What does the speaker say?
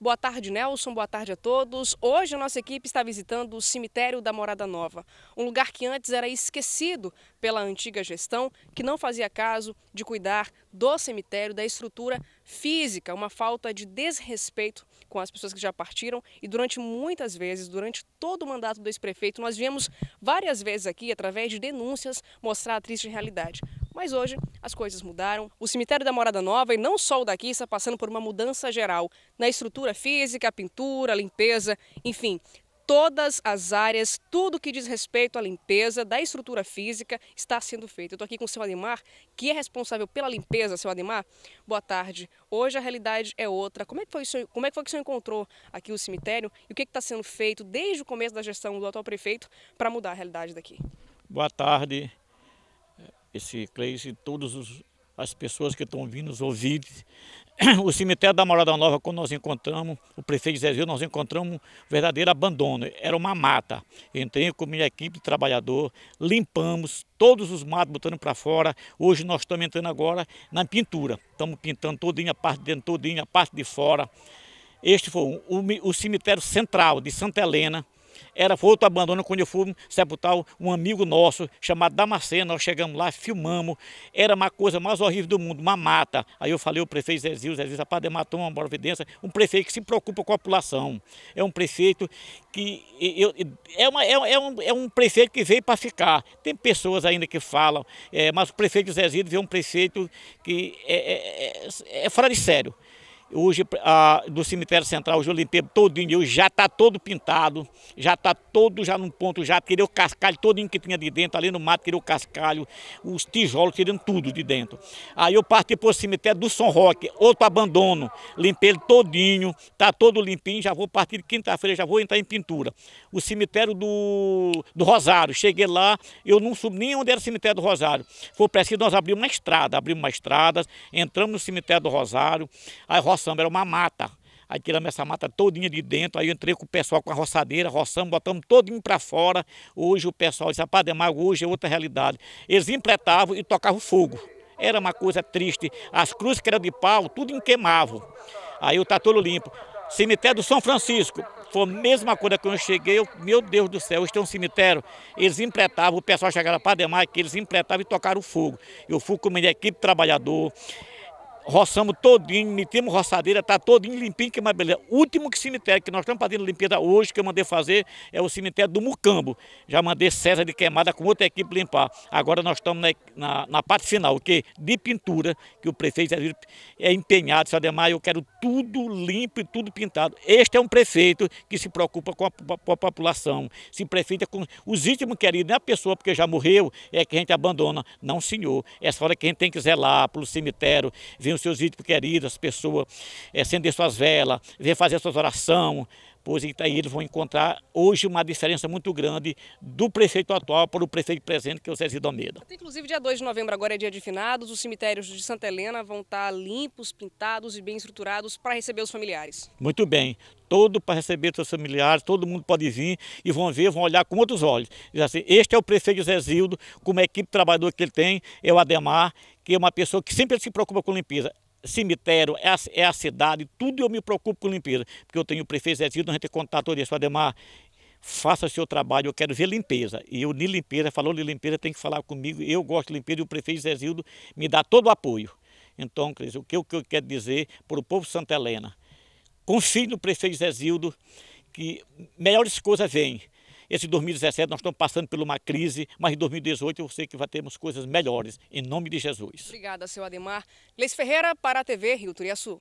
Boa tarde, Nelson. Boa tarde a todos. Hoje a nossa equipe está visitando o cemitério da Morada Nova, um lugar que antes era esquecido pela antiga gestão, que não fazia caso de cuidar do cemitério, da estrutura física, uma falta de desrespeito com as pessoas que já partiram. E durante muitas vezes, durante todo o mandato do ex-prefeito, nós viemos várias vezes aqui, através de denúncias, mostrar a triste realidade. Mas hoje as coisas mudaram. O cemitério da Morada Nova, e não só o daqui, está passando por uma mudança geral na estrutura física, pintura, limpeza, enfim. Todas as áreas, tudo que diz respeito à limpeza da estrutura física está sendo feito. Eu estou aqui com o seu Ademar, que é responsável pela limpeza. Seu Ademar, boa tarde. Hoje a realidade é outra. Como é que foi, como é que, foi que o senhor encontrou aqui o cemitério e o que está sendo feito desde o começo da gestão do atual prefeito para mudar a realidade daqui? Boa tarde esse Cleis e todas as pessoas que estão vindo nos ouvir. O cemitério da Morada Nova, quando nós encontramos, o prefeito Zé Gil, nós encontramos um verdadeiro abandono. Era uma mata. Entrei com minha equipe de trabalhador, limpamos todos os matos, botando para fora. Hoje nós estamos entrando agora na pintura. Estamos pintando todinha, a parte de dentro todinha, a parte de fora. Este foi o, o cemitério central de Santa Helena, era foi outro abandono quando eu fui sepultar um amigo nosso chamado Damasceno. Nós chegamos lá, filmamos. Era uma coisa mais horrível do mundo, uma mata. Aí eu falei o prefeito Zezil, Zezil, rapaz, matou uma providência. Um prefeito que se preocupa com a população. É um prefeito que. Eu, é, uma, é, é, um, é um prefeito que veio para ficar. Tem pessoas ainda que falam, é, mas o prefeito Zezil é um prefeito que é, é, é, é fora de sério. Hoje, a, do cemitério central, hoje eu limpei todinho, já está todo pintado, já está todo já num ponto, já queria o cascalho todo que tinha de dentro, ali no mato queria o cascalho, os tijolos, querendo tudo de dentro. Aí eu parti para o cemitério do São Roque, outro abandono, limpei ele todinho, está todo limpinho, já vou partir de quinta-feira, já vou entrar em pintura. O cemitério do, do Rosário, cheguei lá, eu não subi nem onde era o cemitério do Rosário. Foi preciso, nós abrimos uma estrada, abrimos uma estrada, entramos no cemitério do Rosário, aí roçamos, era uma mata. Aí tiramos essa mata todinha de dentro, aí eu entrei com o pessoal com a roçadeira, roçamos, botamos todinho para fora. Hoje o pessoal disse, rapaz, Demago, hoje é outra realidade. Eles empletavam e tocavam fogo. Era uma coisa triste. As cruzes que eram de pau, tudo em queimavam. Aí o tatulo limpo. Cemitério do São Francisco. Foi a mesma coisa que eu cheguei, eu, meu Deus do céu, este é um cemitério. Eles empretavam, o pessoal chegava para demais, é que eles empretavam e tocaram fogo. Eu fui com a minha equipe trabalhador roçamos todinho, metemos roçadeira, está todinho limpinho, que é mais beleza. O último que cemitério que nós estamos fazendo limpeza hoje, que eu mandei fazer, é o cemitério do Mucambo. Já mandei César de Queimada com outra equipe limpar. Agora nós estamos na, na, na parte final, que de pintura, que o prefeito é empenhado, Seu mais, eu quero tudo limpo e tudo pintado. Este é um prefeito que se preocupa com a, com a população, se prefeita é com os íntimos queridos, não é a pessoa porque já morreu, é que a gente abandona. Não, senhor. Essa hora que a gente tem que zelar pelo cemitério, vem os seus íntimos queridos, as pessoas, é, acender suas velas, ver fazer suas orações, pois então eles vão encontrar hoje uma diferença muito grande do prefeito atual para o prefeito presente, que é o Zezinho Almeida. Então, inclusive, dia 2 de novembro agora é dia de finados, os cemitérios de Santa Helena vão estar limpos, pintados e bem estruturados para receber os familiares. Muito bem, todo para receber seus familiares, todo mundo pode vir e vão ver, vão olhar com outros olhos. Diz assim, este é o prefeito Zezildo, com a equipe trabalhadora que ele tem, é o Ademar, que é uma pessoa que sempre se preocupa com limpeza. Cemitério, é a, é a cidade, tudo eu me preocupo com limpeza, porque eu tenho o prefeito Zé Zildo, a gente tem contato com Ademar, faça o seu trabalho, eu quero ver limpeza. E eu, de limpeza, falou de limpeza, tem que falar comigo, eu gosto de limpeza e o prefeito Zé Zildo me dá todo o apoio. Então, Cris, o que eu, que eu quero dizer para o povo de Santa Helena? Confie no prefeito Zé Zildo, que melhores coisas vêm. Esse 2017 nós estamos passando por uma crise, mas em 2018 eu sei que vai termos coisas melhores. Em nome de Jesus. Obrigada, seu Ademar. Leis Ferreira para a TV Rio Turiaçu.